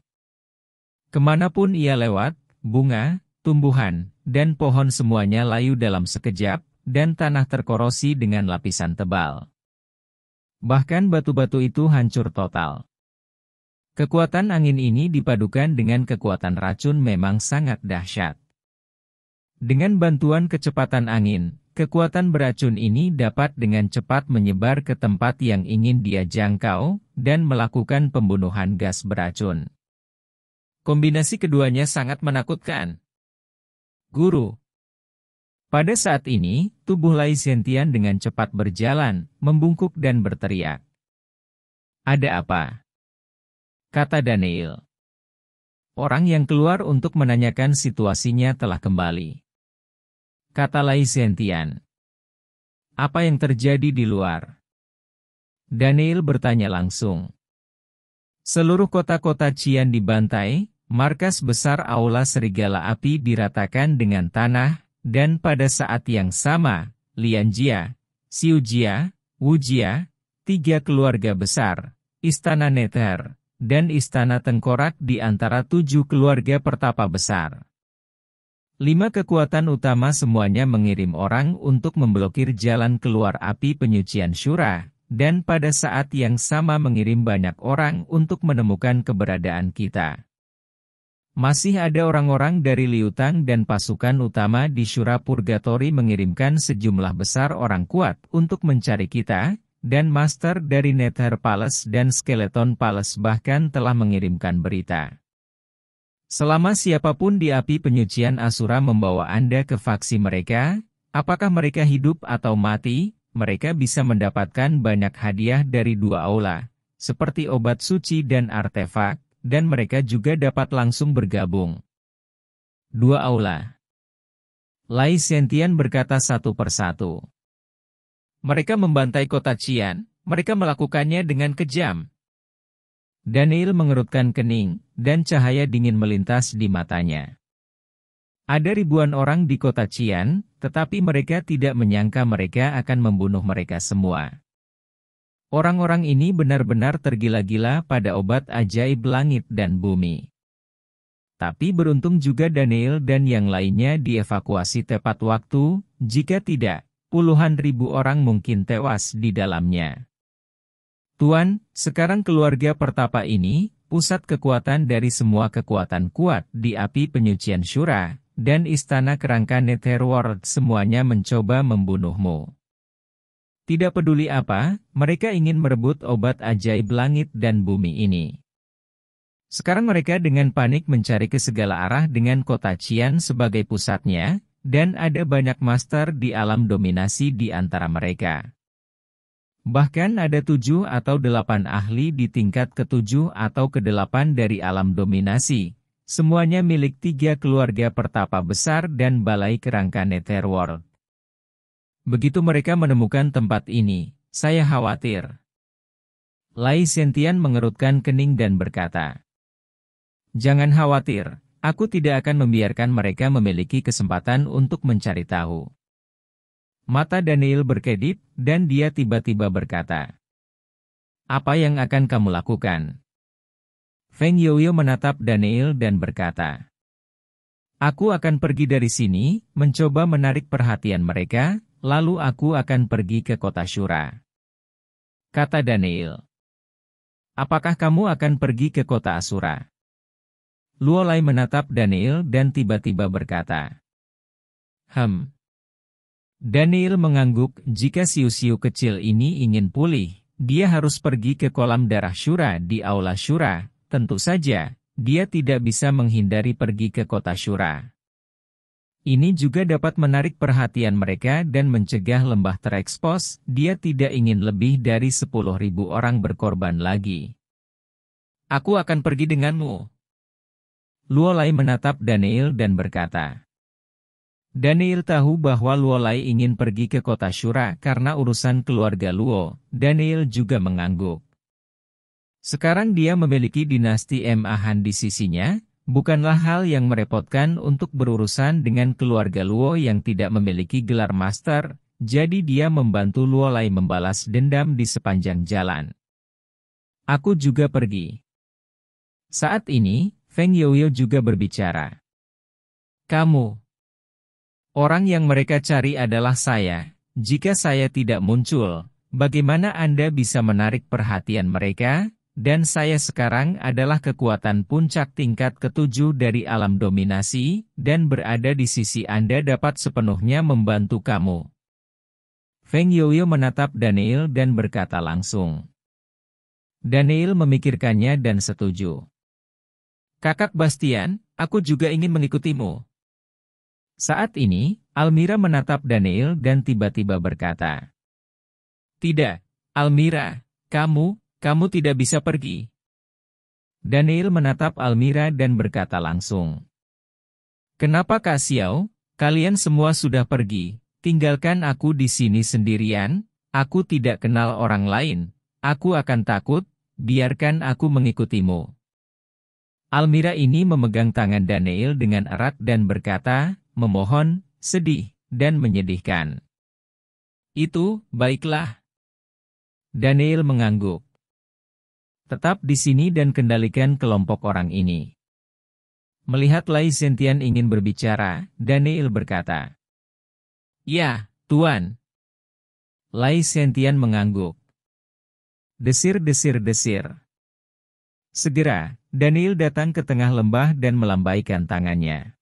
Kemanapun ia lewat, bunga, tumbuhan, dan pohon semuanya layu dalam sekejap, dan tanah terkorosi dengan lapisan tebal. Bahkan batu-batu itu hancur total. Kekuatan angin ini dipadukan dengan kekuatan racun memang sangat dahsyat. Dengan bantuan kecepatan angin, kekuatan beracun ini dapat dengan cepat menyebar ke tempat yang ingin dia jangkau, dan melakukan pembunuhan gas beracun. Kombinasi keduanya sangat menakutkan. Guru Pada saat ini, tubuh Lai Zhentian dengan cepat berjalan, membungkuk dan berteriak. Ada apa? Kata Daniel. Orang yang keluar untuk menanyakan situasinya telah kembali. Kata Lai Zhentian. Apa yang terjadi di luar? Daniel bertanya langsung. Seluruh kota-kota Cian dibantai, markas besar Aula Serigala Api diratakan dengan tanah, dan pada saat yang sama, Lianjia, Siujia, Wujia, tiga keluarga besar, Istana Nether, dan Istana Tengkorak di antara tujuh keluarga pertapa besar. Lima kekuatan utama semuanya mengirim orang untuk memblokir jalan keluar api penyucian Syura, dan pada saat yang sama mengirim banyak orang untuk menemukan keberadaan kita. Masih ada orang-orang dari Liutang dan pasukan utama di Shura Purgatory mengirimkan sejumlah besar orang kuat untuk mencari kita, dan Master dari Nether Palace dan Skeleton Palace bahkan telah mengirimkan berita. Selama siapapun di api penyucian Asura membawa Anda ke faksi mereka, apakah mereka hidup atau mati, mereka bisa mendapatkan banyak hadiah dari dua aula, seperti obat suci dan artefak, dan mereka juga dapat langsung bergabung. Dua Aula Lai Sentian berkata satu persatu. Mereka membantai kota Cian, mereka melakukannya dengan kejam. Daniel mengerutkan kening, dan cahaya dingin melintas di matanya. Ada ribuan orang di kota Cian, tetapi mereka tidak menyangka mereka akan membunuh mereka semua. Orang-orang ini benar-benar tergila-gila pada obat ajaib langit dan bumi. Tapi beruntung juga Daniel dan yang lainnya dievakuasi tepat waktu, jika tidak, puluhan ribu orang mungkin tewas di dalamnya. Tuan, sekarang keluarga pertapa ini, pusat kekuatan dari semua kekuatan kuat di api penyucian syura, dan istana kerangka Netherworld semuanya mencoba membunuhmu. Tidak peduli apa, mereka ingin merebut obat ajaib langit dan bumi ini. Sekarang mereka dengan panik mencari ke segala arah dengan kota Cian sebagai pusatnya, dan ada banyak master di alam dominasi di antara mereka. Bahkan ada tujuh atau delapan ahli di tingkat ketujuh atau kedelapan dari alam dominasi. Semuanya milik tiga keluarga pertapa besar dan balai kerangka Netherworld. Begitu mereka menemukan tempat ini, saya khawatir. Lai Sentian mengerutkan kening dan berkata, Jangan khawatir, aku tidak akan membiarkan mereka memiliki kesempatan untuk mencari tahu. Mata Daniel berkedip, dan dia tiba-tiba berkata, Apa yang akan kamu lakukan? Feng Youyo menatap Daniel dan berkata, Aku akan pergi dari sini, mencoba menarik perhatian mereka, Lalu aku akan pergi ke kota Syura. Kata Daniel. Apakah kamu akan pergi ke kota Asura? Luolai menatap Daniel dan tiba-tiba berkata. Hem. Daniel mengangguk jika siu-siu kecil ini ingin pulih, dia harus pergi ke kolam darah Syura di Aula Syura, tentu saja, dia tidak bisa menghindari pergi ke kota Syura. Ini juga dapat menarik perhatian mereka dan mencegah lembah terekspos, dia tidak ingin lebih dari 10.000 orang berkorban lagi. Aku akan pergi denganmu. Luolai menatap Daniel dan berkata, Daniel tahu bahwa Luolai ingin pergi ke kota Shura karena urusan keluarga Luo, Daniel juga mengangguk. Sekarang dia memiliki dinasti M. Ahan di sisinya, Bukanlah hal yang merepotkan untuk berurusan dengan keluarga Luo yang tidak memiliki gelar master, jadi dia membantu Luo Lai membalas dendam di sepanjang jalan. Aku juga pergi. Saat ini, Feng Youyou juga berbicara. Kamu. Orang yang mereka cari adalah saya. Jika saya tidak muncul, bagaimana Anda bisa menarik perhatian mereka? Dan saya sekarang adalah kekuatan puncak tingkat ketujuh dari alam dominasi, dan berada di sisi Anda dapat sepenuhnya membantu kamu. Feng Yoyo menatap Daniel dan berkata langsung. Daniel memikirkannya dan setuju. Kakak Bastian, aku juga ingin mengikutimu. Saat ini, Almira menatap Daniel dan tiba-tiba berkata. Tidak, Almira, kamu, kamu tidak bisa pergi. Daniel menatap Almira dan berkata langsung. Kenapa Kak Xiao, kalian semua sudah pergi, tinggalkan aku di sini sendirian, aku tidak kenal orang lain, aku akan takut, biarkan aku mengikutimu. Almira ini memegang tangan Daniel dengan erat dan berkata, memohon, sedih, dan menyedihkan. Itu, baiklah. Daniel mengangguk. Tetap di sini dan kendalikan kelompok orang ini. Melihat Lai Sentian ingin berbicara, Daniel berkata, Ya, Tuan. Lai Sentian mengangguk. Desir-desir-desir. Segera, Daniel datang ke tengah lembah dan melambaikan tangannya.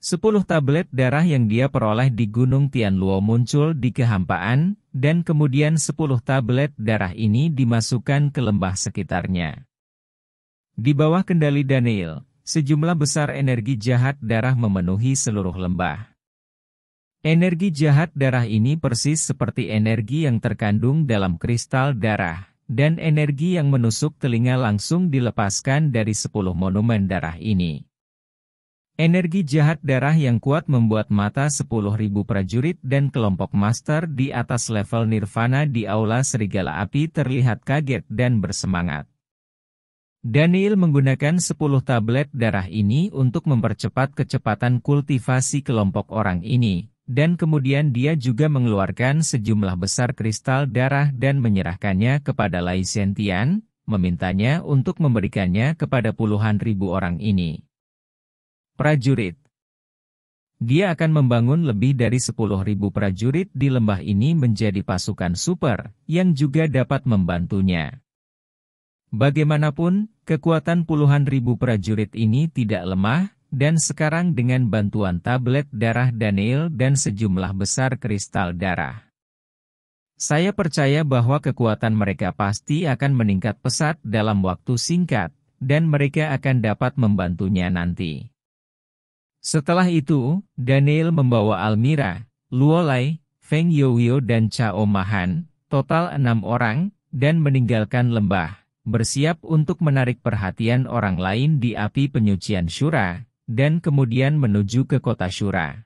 Sepuluh tablet darah yang dia peroleh di Gunung Tianluo muncul di kehampaan, dan kemudian 10 tablet darah ini dimasukkan ke lembah sekitarnya. Di bawah kendali Daniel, sejumlah besar energi jahat darah memenuhi seluruh lembah. Energi jahat darah ini persis seperti energi yang terkandung dalam kristal darah, dan energi yang menusuk telinga langsung dilepaskan dari 10 monumen darah ini. Energi jahat darah yang kuat membuat mata 10.000 prajurit dan kelompok master di atas level nirvana di Aula Serigala Api terlihat kaget dan bersemangat. Daniel menggunakan 10 tablet darah ini untuk mempercepat kecepatan kultivasi kelompok orang ini, dan kemudian dia juga mengeluarkan sejumlah besar kristal darah dan menyerahkannya kepada Lai Sentian, memintanya untuk memberikannya kepada puluhan ribu orang ini. Prajurit Dia akan membangun lebih dari 10.000 prajurit di lembah ini menjadi pasukan super, yang juga dapat membantunya. Bagaimanapun, kekuatan puluhan ribu prajurit ini tidak lemah, dan sekarang dengan bantuan tablet darah Daniel dan sejumlah besar kristal darah. Saya percaya bahwa kekuatan mereka pasti akan meningkat pesat dalam waktu singkat, dan mereka akan dapat membantunya nanti. Setelah itu, Daniel membawa Almira, Luolai, Feng Youyou dan Chao Mahan, total enam orang, dan meninggalkan lembah, bersiap untuk menarik perhatian orang lain di api penyucian Shura, dan kemudian menuju ke kota Shura.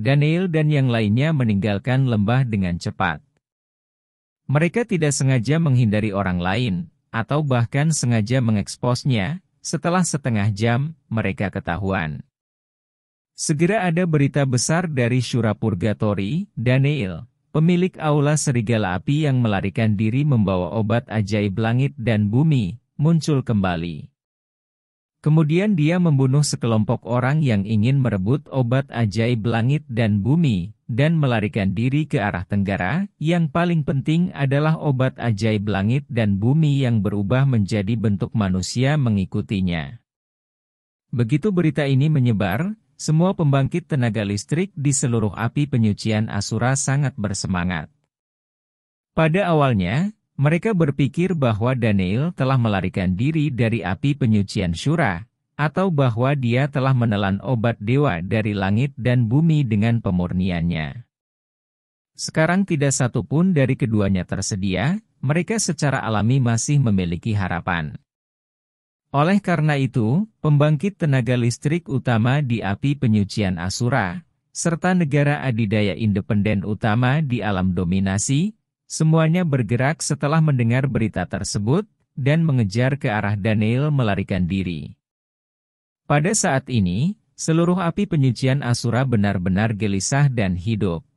Daniel dan yang lainnya meninggalkan lembah dengan cepat. Mereka tidak sengaja menghindari orang lain, atau bahkan sengaja mengeksposnya, setelah setengah jam, mereka ketahuan. Segera ada berita besar dari Syura Purgatory, Daniel, pemilik aula serigala api yang melarikan diri membawa obat ajaib langit dan bumi, muncul kembali. Kemudian dia membunuh sekelompok orang yang ingin merebut obat ajaib langit dan bumi, dan melarikan diri ke arah tenggara, yang paling penting adalah obat ajaib langit dan bumi yang berubah menjadi bentuk manusia mengikutinya. Begitu berita ini menyebar, semua pembangkit tenaga listrik di seluruh api penyucian Asura sangat bersemangat. Pada awalnya, mereka berpikir bahwa Daniel telah melarikan diri dari api penyucian Shura, atau bahwa dia telah menelan obat dewa dari langit dan bumi dengan pemurniannya. Sekarang tidak satu pun dari keduanya tersedia, mereka secara alami masih memiliki harapan. Oleh karena itu, pembangkit tenaga listrik utama di api penyucian Asura, serta negara adidaya independen utama di alam dominasi, semuanya bergerak setelah mendengar berita tersebut, dan mengejar ke arah Daniel melarikan diri. Pada saat ini, seluruh api penyucian Asura benar-benar gelisah dan hidup.